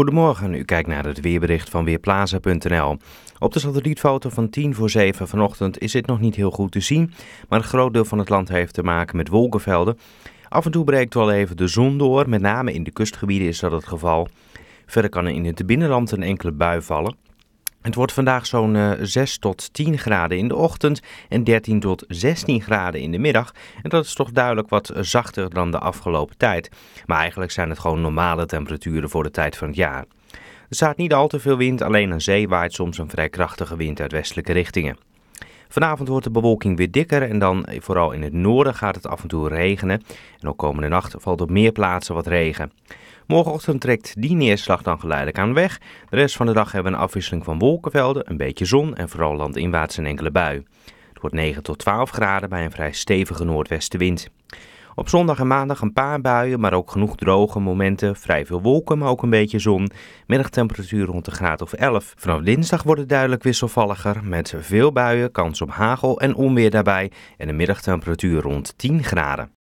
Goedemorgen, u kijkt naar het weerbericht van Weerplaza.nl. Op de satellietfoto van 10 voor 7 vanochtend is dit nog niet heel goed te zien, maar een groot deel van het land heeft te maken met wolkenvelden. Af en toe breekt wel even de zon door, met name in de kustgebieden is dat het geval. Verder kan er in het binnenland een enkele bui vallen. Het wordt vandaag zo'n 6 eh, tot 10 graden in de ochtend en 13 tot 16 graden in de middag. En dat is toch duidelijk wat zachter dan de afgelopen tijd. Maar eigenlijk zijn het gewoon normale temperaturen voor de tijd van het jaar. Er staat niet al te veel wind, alleen een zee waait soms een vrij krachtige wind uit westelijke richtingen. Vanavond wordt de bewolking weer dikker en dan eh, vooral in het noorden gaat het af en toe regenen. En ook komende nacht valt op meer plaatsen wat regen. Morgenochtend trekt die neerslag dan geleidelijk aan weg. De rest van de dag hebben we een afwisseling van wolkenvelden, een beetje zon en vooral landinwaarts een enkele bui. Het wordt 9 tot 12 graden bij een vrij stevige noordwestenwind. Op zondag en maandag een paar buien, maar ook genoeg droge momenten. Vrij veel wolken, maar ook een beetje zon. Middagtemperatuur rond de graad of 11. Vanaf dinsdag wordt het duidelijk wisselvalliger. Met veel buien, kans op hagel en onweer daarbij. En een middagtemperatuur rond 10 graden.